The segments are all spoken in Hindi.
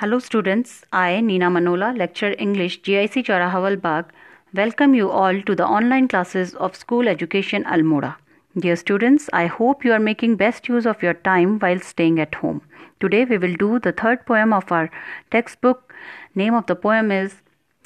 Hello students, I, Nina Manola, lecture English GIC Charawal Bagh, welcome you all to the online classes of School Education Almora. Dear students, I hope you are making best use of your time while staying at home. Today we will do the third poem of our textbook. Name of the poem is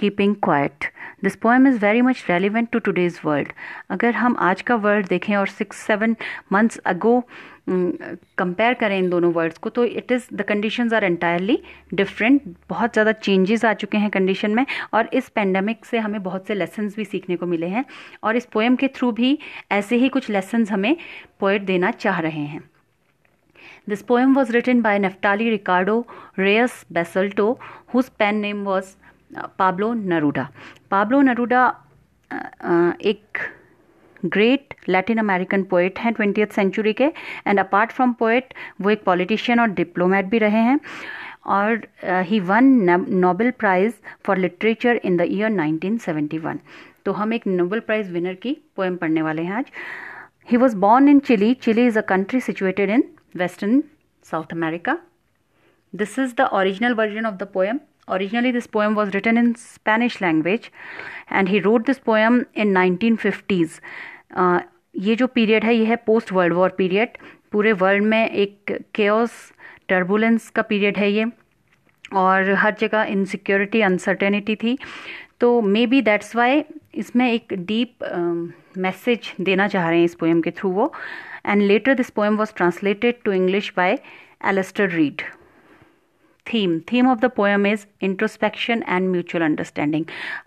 keeping quite this poem is very much relevant to today's world अगर हम आज का वर्ल्ड देखें और six seven months ago compare करें इन दोनों वर्ड्स को तो it is the conditions are entirely different बहुत ज़्यादा चेंजेस आ चुके हैं कंडीशन में और इस पेंडेमिक से हमें बहुत से लेसन्स भी सीखने को मिले हैं और इस पोएम के थ्रू भी ऐसे ही कुछ लेसन्स हमें पोएट देना चाह रहे हैं this poem was written by Neftali Ricardo Reyes Basoalto whose pen name was Pablo Neruda Pablo Neruda एक ग्रेट लैटिन अमेरिकन पोइट हैं ट्वेंटी सेंचुरी के एंड अपार्ट फ्रॉम पोइट वो एक पॉलिटिशियन और डिप्लोमेट भी रहे हैं और he won Nobel prize for literature in the year 1971 तो हम एक नोबेल प्राइज़ विनर की पोएम पढ़ने वाले हैं आज he was born in chilli chilli is a country situated in western South America this is the original version of the poem Originally, this poem was written in Spanish language, and he wrote this poem in 1950s. Uh, ये जो पीरियड है ये है पोस्ट वर्ल्ड वॉर पीरियड पूरे वर्ल्ड में एक केयस टर्बुलेंस का पीरियड है ये और हर जगह इनसिक्योरिटी अनसर्टेनिटी थी तो मे बी दैट्स वाई इसमें एक डीप मैसेज um, देना चाह रहे हैं इस पोएम के थ्रू वो and later this poem was translated to English by Alastair Reid theme theme of the poem is introspection and mutual understanding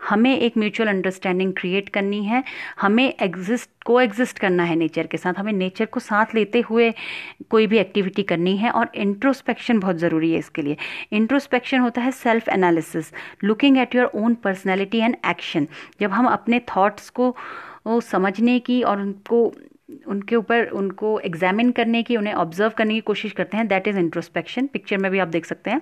हमें एक म्यूचुअल अंडरस्टैंडिंग क्रिएट करनी है हमें एग्जिस्ट को एग्जिस्ट करना है नेचर के साथ हमें नेचर को साथ लेते हुए कोई भी एक्टिविटी करनी है और इंट्रोस्पेक्शन बहुत ज़रूरी है इसके लिए इंट्रोस्पेक्शन होता है self analysis looking at your own personality and action जब हम अपने थाट्स को समझने की और उनको उनके ऊपर उनको एग्जामिन करने की उन्हें ऑब्जर्व करने की कोशिश करते हैं दैट इज़ इंट्रोस्पेक्शन पिक्चर में भी आप देख सकते हैं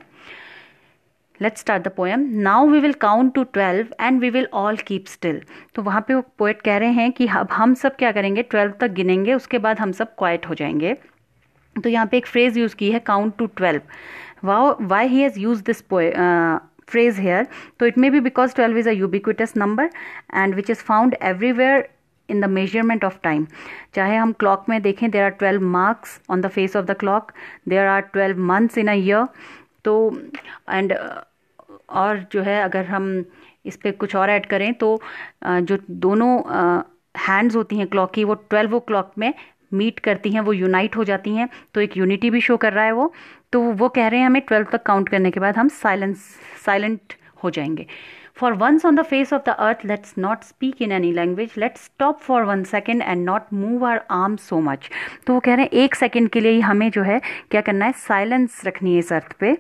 let's start the poem now we will count to twelve and we will all keep still तो वहाँ पे वो पोएट कह रहे हैं कि अब हम सब क्या करेंगे ट्वेल्व तक गिनेंगे उसके बाद हम सब क्वाइट हो जाएंगे तो यहाँ पे एक फ्रेज़ यूज़ की है count to twelve wow why he has use this phrase here. So तो it may be because 12 is a ubiquitous number and which is found everywhere in the measurement of time चाहे हम क्लॉक में देखें there are twelve marks on the face of the clock there are twelve months in a year तो एंड uh, और जो है अगर हम इस पर कुछ और ऐड करें तो uh, जो दोनों हैंड्स uh, होती हैं क्लॉक की वो ट्वेल्व ओ क्लॉक में मीट करती हैं वो यूनाइट हो जाती हैं तो एक यूनिटी भी शो कर रहा है वो तो वो कह रहे हैं हमें ट्वेल्व तक काउंट करने के बाद हम साइलेंस साइलेंट हो जाएंगे for once on the face of the earth let's not speak in any language let's stop for one second and not move our arm so much तो वो कह रहे हैं एक सेकेंड के लिए ही हमें जो है क्या करना है साइलेंस रखनी है इस अर्थ पे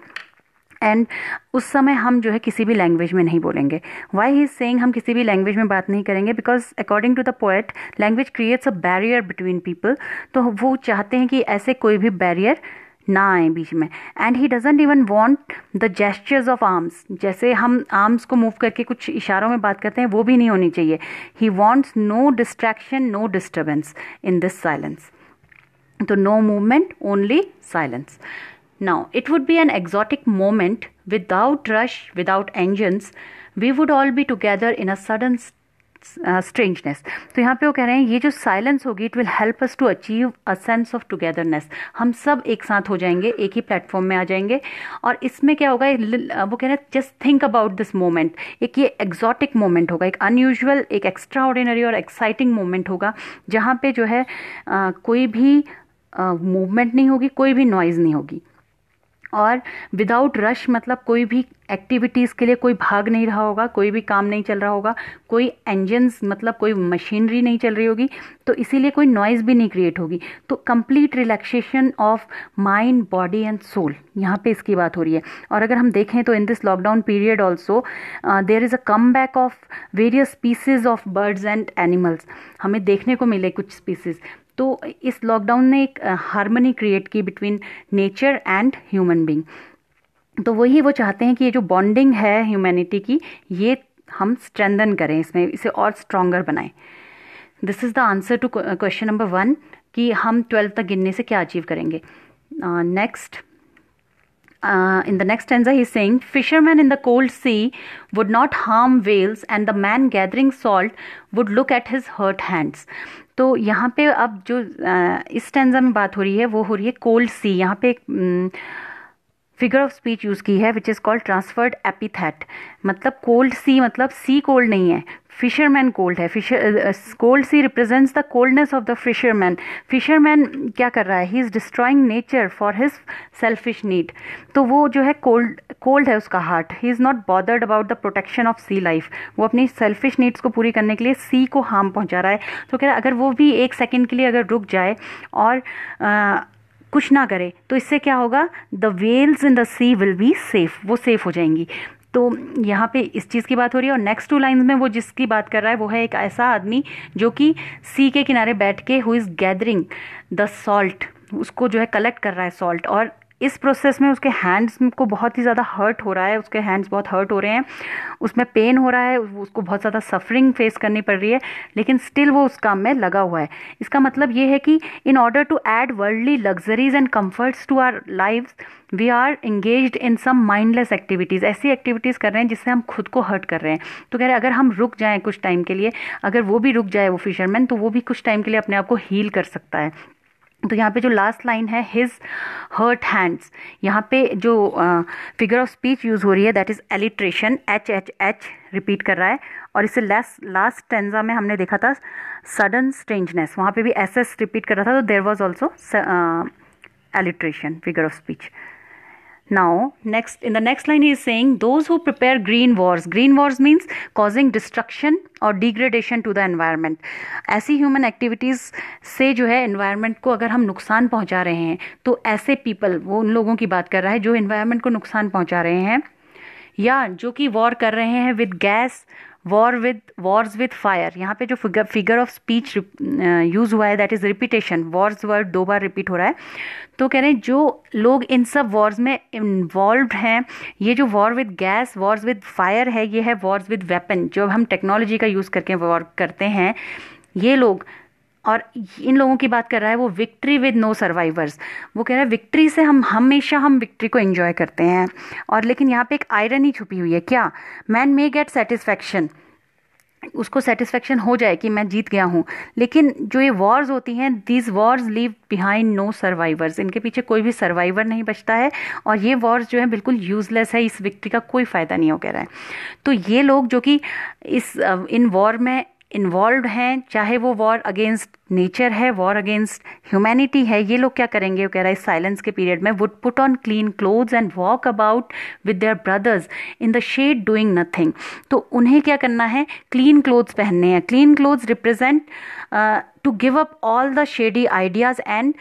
एंड उस समय हम जो है किसी भी लैंग्वेज में नहीं बोलेंगे वाई ही सेंग हम किसी भी लैंग्वेज में बात नहीं करेंगे because according to the poet language creates a barrier between people तो वो चाहते हैं कि ऐसे कोई भी बैरियर ना आए बीच में and he doesn't even want the gestures of arms जैसे हम आर्म्स को मूव करके कुछ इशारों में बात करते हैं वो भी नहीं होनी चाहिए he wants no distraction no disturbance in this silence तो no movement only silence now it would be an exotic moment without rush without engines we would all be together in a sudden strangeness uh, तो यहाँ पे वो कह रहे हैं ये जो साइलेंस होगी it will help us to achieve a sense of togetherness हम सब एक साथ हो जाएंगे एक ही प्लेटफॉर्म में आ जाएंगे और इसमें क्या होगा uh, वो कह रहे हैं just think about this moment एक ये एग्जॉटिक मोमेंट होगा एक अनयूजल एक एक्स्ट्रा ऑर्डिनरी और एक्साइटिंग मोमेंट होगा जहाँ पे जो है आ, uh, कोई भी मूवमेंट नहीं होगी कोई भी नॉइज़ नहीं होगी और विदाउट रश मतलब कोई भी एक्टिविटीज़ के लिए कोई भाग नहीं रहा होगा कोई भी काम नहीं चल रहा होगा कोई इंजन्स मतलब कोई मशीनरी नहीं चल रही होगी तो इसीलिए कोई नॉइज़ भी नहीं क्रिएट होगी तो complete relaxation of mind body and soul यहाँ पे इसकी बात हो रही है और अगर हम देखें तो in this lockdown period also there is a come back of various species of birds and animals हमें देखने को मिले कुछ स्पीसीज तो इस लॉकडाउन ने एक हारमोनी क्रिएट की between nature and human being तो वही वो चाहते हैं कि ये जो बॉन्डिंग है ह्यूमैनिटी की ये हम स्ट्रेंदन करें इसमें इसे और स्ट्रॉन्गर बनाएं this is the answer to question number one कि हम ट्वेल्व तक गिनने से क्या अचीव करेंगे next uh, uh, in the next stanza he's saying fishermen in the cold sea would not harm whales and the man gathering salt would look at his hurt hands तो यहाँ पे अब जो इस टेंजा में बात हो रही है वो हो रही है कोल्ड सी यहाँ पे फिगर ऑफ स्पीच यूज़ की है which is called transferred epithet मतलब कोल्ड सी मतलब सी कोल्ड नहीं है फिशरमैन कोल्ड है fisher cold sea represents the coldness of the fisherman fisherman क्या कर रहा है he is destroying nature for his selfish need तो वो जो है कोल्ड कोल्ड है उसका heart he is not bothered about the protection of sea life वो अपनी सेल्फिश नीड्स को पूरी करने के लिए सी को हार्म पहुंचा रहा है तो कह रहा है अगर वो भी एक सेकेंड के लिए अगर रुक जाए और आ, uh, कुछ ना करे तो इससे क्या होगा the whales in the sea will be safe वो सेफ हो जाएंगी तो यहाँ पे इस चीज़ की बात हो रही है और नेक्स्ट टू लाइंस में वो जिसकी बात कर रहा है वो है एक ऐसा आदमी जो कि सी के किनारे बैठ के who is gathering the salt उसको जो है कलेक्ट कर रहा है सॉल्ट और इस प्रोसेस में उसके हैंड्स को बहुत ही ज़्यादा हर्ट हो रहा है उसके हैंड्स बहुत हर्ट हो रहे हैं उसमें पेन हो रहा है उसको बहुत ज़्यादा सफरिंग फेस करनी पड़ रही है लेकिन स्टिल वो उस काम में लगा हुआ है इसका मतलब ये है कि in order to add worldly luxuries and comforts to our life we are engage in some mindless activities ऐसी एक्टिविटीज़ कर रहे हैं जिससे हम खुद को हर्ट कर रहे हैं तो कह रहे हैं अगर हम रुक जाएँ कुछ टाइम के लिए अगर वो भी रुक जाए वो फिशरमैन तो वो भी कुछ टाइम के लिए अपने आप को हील कर सकता है तो यहाँ पे जो लास्ट लाइन है हिज हर्ट हैंड्स यहाँ पे जो फिगर ऑफ स्पीच यूज़ हो रही है that is alliteration H H H repeat कर रहा है और इससे लास्ट लास्ट टेंजा में हमने देखा था सडन स्ट्रेंजनेस वहाँ पे भी एस एस रिपीट कर रहा था तो there was also alliteration figure of speech now next in the next line he is saying those who prepare green wars green wars means causing destruction और डिग्रेडेशन टू द एनवायरनमेंट ऐसी ह्यूमन एक्टिविटीज़ से जो है एनवायरनमेंट को अगर हम नुकसान पहुंचा रहे हैं तो ऐसे पीपल वो उन लोगों की बात कर रहा है जो एनवायरनमेंट को नुकसान पहुंचा रहे हैं या जो कि वॉर कर रहे हैं with gas war with wars with fire यहाँ पे जो figure figure of speech use हुआ है that is repetition wars word दो बार रिपीट हो रहा है तो कह रहे हैं जो लोग इन सब वॉर्स में इन्वॉल्व हैं ये जो war with gas wars with fire है ये है वॉर्स विद वेपन जो हम टेक्नोलॉजी का यूज़ करके वॉर करते हैं ये लोग और इन लोगों की बात कर रहा है वो विक्ट्री विद नो सर्वाइवर्स वो कह रहा है विक्ट्री से हम हमेशा हम विक्ट्री को एंजॉय करते हैं और लेकिन यहाँ पे एक आयरन ही छुपी हुई है क्या मैन मे गेट सेटिस्फैक्शन उसको सेटिस्फेक्शन हो जाए कि मैं जीत गया हूँ लेकिन जो ये वॉर्स होती हैं these wars leave behind no survivors इनके पीछे कोई भी सर्वाइवर नहीं बचता है और ये वॉर्स जो है बिल्कुल यूजलेस है इस विक्ट्री का कोई फ़ायदा नहीं हो कह रहा है तो ये लोग जो कि इस इन वॉर में इन्वॉल्व हैं चाहे वो वॉर अगेंस्ट नेचर है वॉर अगेंस्ट ह्यूमैनिटी है ये लोग क्या करेंगे वो कह रहा है साइलेंस के पीरियड में would put on clean clothes and walk about with their brothers in the shade doing nothing तो उन्हें क्या करना है क्लीन क्लोथ्स पहनने हैं clean clothes represent to give up all the shady ideas and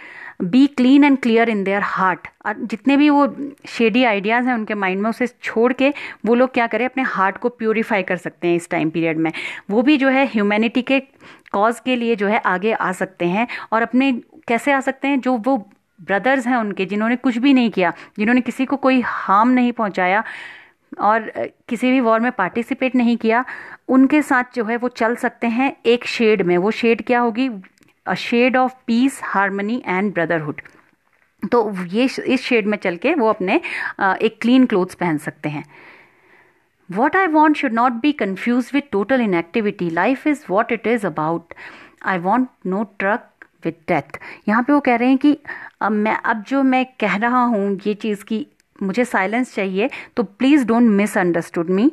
be clean and clear in their heart जितने भी वो शेडी आइडियाज़ हैं उनके माइंड में उसे छोड़ के वो लोग क्या करें अपने हार्ट को प्योरीफाई कर सकते हैं इस टाइम पीरियड में वो भी जो है ह्यूमैनिटी के कॉज के लिए जो है आगे आ सकते हैं और अपने कैसे आ सकते हैं जो वो ब्रदर्स हैं उनके जिन्होंने कुछ भी नहीं किया जिन्होंने किसी को कोई हार्म नहीं पहुंचाया और किसी भी वॉर में पार्टिसिपेट नहीं किया उनके साथ जो है वो चल सकते हैं एक शेड में वो शेड क्या होगी a shade of peace harmony and brotherhood तो ये इस शेड में चल के वो अपने एक क्लीन क्लोथ्स पहन सकते हैं what I want should not be confuse with total inactivity life is what it is about I want no truck with death यहाँ पे वो कह रहे हैं कि अब मैं अब जो मैं कह रहा हूँ ये चीज़ की मुझे साइलेंस चाहिए तो please don't misunderstood me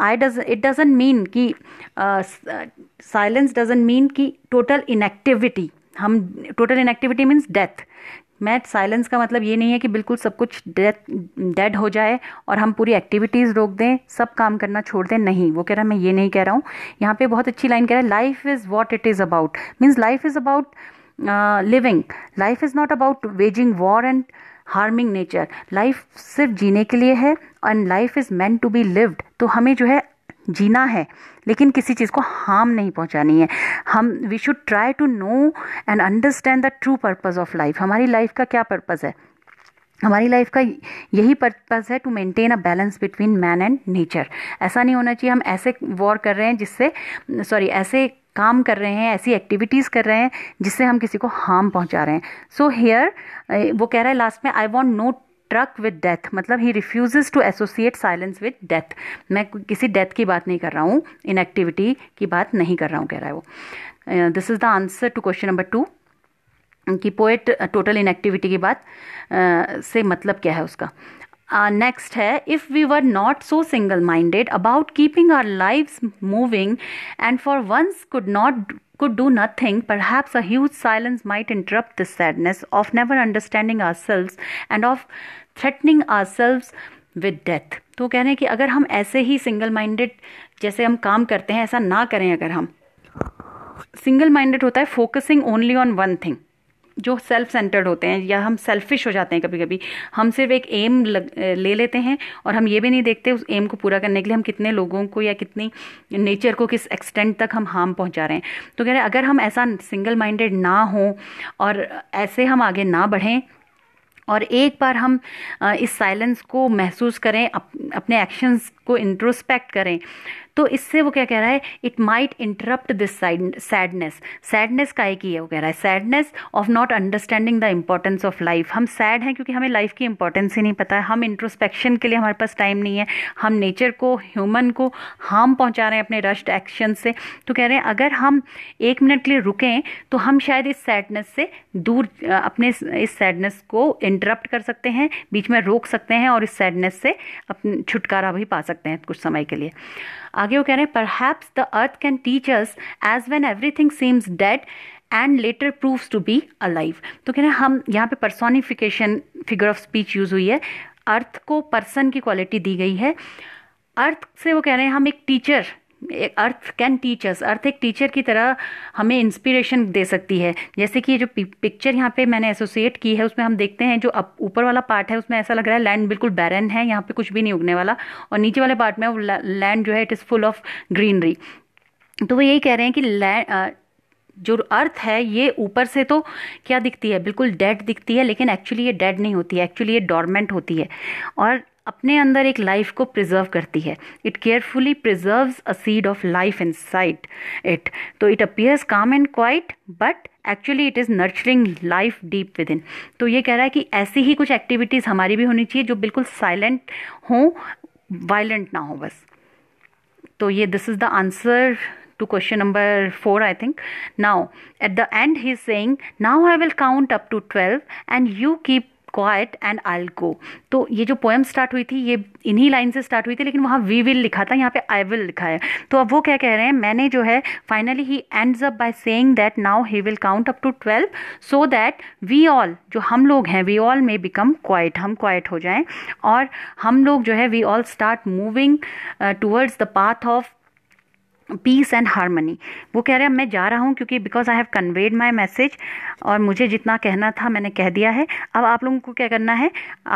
I does it doesn't mean कि साइलेंस डजेंट मीन कि टोटल इनएक्टिविटी हम टोटल इनएक्टिविटी मीन्स डेथ मैं साइलेंस का मतलब ये नहीं है कि बिल्कुल सब कुछ डेथ डेड हो जाए और हम पूरी एक्टिविटीज़ रोक दें सब काम करना छोड़ दें नहीं वो कह रहा है मैं ये नहीं कह रहा हूँ यहाँ पे बहुत अच्छी लाइन कह रहा है life is what it is about means life is about living life is not about waging war and harming nature life सिर्फ जीने के लिए है and life is man to be lived तो हमें जो है जीना है लेकिन किसी चीज़ को हार्म नहीं पहुंचानी है हम we should try to know and understand the true purpose of life हमारी लाइफ का क्या पर्पज़ है हमारी लाइफ का यही पर्पज है to maintain a balance between man and nature ऐसा नहीं होना चाहिए हम ऐसे वॉर कर रहे हैं जिससे सॉरी ऐसे काम कर रहे हैं ऐसी एक्टिविटीज़ कर रहे हैं जिससे हम किसी को हार्म पहुंचा रहे हैं सो so हेयर वो कह रहा है लास्ट में I want no truck with death मतलब he refuses to associate silence with death मैं किसी डेथ की बात नहीं कर रहा हूँ इनएक्टिविटी की बात नहीं कर रहा हूँ कह रहा है वो this is the answer to question number two कि पोएट टोटल इनएक्टिविटी की बात uh, से मतलब क्या है उसका नेक्स्ट uh, है if we were not so single minded about keeping our life moving and for once could not could do nothing perhaps a huge silence might interrupt this sadness of never understanding ourselves and of threatening ourselves with death तो कह रहे हैं कि अगर हम ऐसे ही सिंगल माइंडेड जैसे हम काम करते हैं ऐसा ना करें अगर हम सिंगल माइंडेड होता है focusing only on one thing जो सेल्फ सेंटर्ड होते हैं या हम सेल्फिश हो जाते हैं कभी कभी हम सिर्फ एक एम लग, ले लेते हैं और हम ये भी नहीं देखते उस एम को पूरा करने के लिए हम कितने लोगों को या कितनी नेचर को किस एक्सटेंट तक हम हार्म पहुंचा रहे हैं तो कह रहे हैं अगर हम ऐसा सिंगल माइंडेड ना हों और ऐसे हम आगे ना बढ़ें और एक बार हम इस साइलेंस को महसूस करें अप, अपने एक्शंस को इंट्रोस्पेक्ट करें तो इससे वो क्या कह रहा है it might interrupt this sadness sadness का एक ही है वो कह रहा है sadness of not understanding the importance of life हम सैड हैं क्योंकि हमें लाइफ की इंपॉर्टेंस ही नहीं पता है हम इंट्रोस्पेक्शन के लिए हमारे पास टाइम नहीं है हम नेचर को ह्यूमन को हार्म पहुंचा रहे हैं अपने रश्ड एक्शन से तो कह रहे हैं अगर हम एक मिनट के लिए रुकें तो हम शायद इस सैडनेस से दूर अपने इस सैडनेस को इंटरप्ट कर सकते हैं बीच में रोक सकते हैं और इस सैडनेस से अपने छुटकारा भी पा सकते हैं सकते हैं कुछ समय के लिए आगे वो कह रहे हैं perhaps the earth can teach us as when everything seems dead and later proves to be alive तो कह रहे हैं हम यहाँ पे personification figure of speech use हुई है अर्थ को पर्सन की क्वालिटी दी गई है अर्थ से वो कह रहे हैं हम एक teacher earth can teach us earth एक टीचर की तरह हमें इंस्पिरेशन दे सकती है जैसे कि जो पिक्चर यहाँ पे मैंने एसोसिएट की है उसमें हम देखते हैं जो ऊपर वाला पार्ट है उसमें ऐसा लग रहा है लैंड बिल्कुल बैरन है यहाँ पे कुछ भी नहीं उगने वाला और नीचे वाले पार्ट में लैंड जो है it is full of greenery तो वो यही कह रहे हैं कि लैंड जो अर्थ है ये ऊपर से तो क्या दिखती है बिल्कुल डेड दिखती है लेकिन एक्चुअली ये डेड नहीं होती है एक्चुअली ये डॉर्मेंट होती है और अपने अंदर एक लाइफ को प्रिजर्व करती है it carefully preserve a seed of life inside it तो it appears calm and quiet but actually it is nurturing life deep within तो ये कह रहा है कि ऐसी ही कुछ एक्टिविटीज़ हमारी भी होनी चाहिए जो बिल्कुल साइलेंट हों वायलेंट ना हो बस तो ये this is the answer to question number four I think now at the end he's saying now I will count up to twelve and you keep quiet and I go तो ये जो पोएम स्टार्ट हुई थी ये इन्हीं लाइन से स्टार्ट हुई थी लेकिन वहाँ वी विल लिखा था यहाँ पे आई विल लिखा है तो अब वो क्या कह रहे हैं मैंने जो है finally he ends up by saying that now he will count up to twelve so that we all जो हम लोग हैं we all may become quiet हम क्वाइट हो जाएं और हम लोग जो है we all start moving towards the path of peace and harmony वो कह रहे हैं मैं जा रहा हूँ क्योंकि because I have conveyed my message और मुझे जितना कहना था मैंने कह दिया है अब आप लोगों को क्या करना है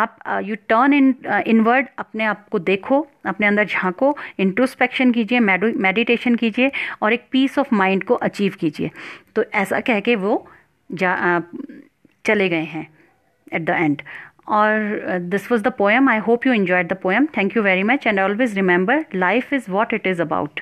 आप यू टर्न इन इनवर्ड अपने आप को देखो अपने अंदर झांको इंट्रोस्पेक्शन कीजिए मेडिटेशन कीजिए और एक पीस ऑफ माइंड को अचीव कीजिए तो ऐसा कह के वो जा आ, uh, चले गए हैं एट द एंड और this was the poem I hope you enjoyed the poem thank you very much and always remember life is what it is about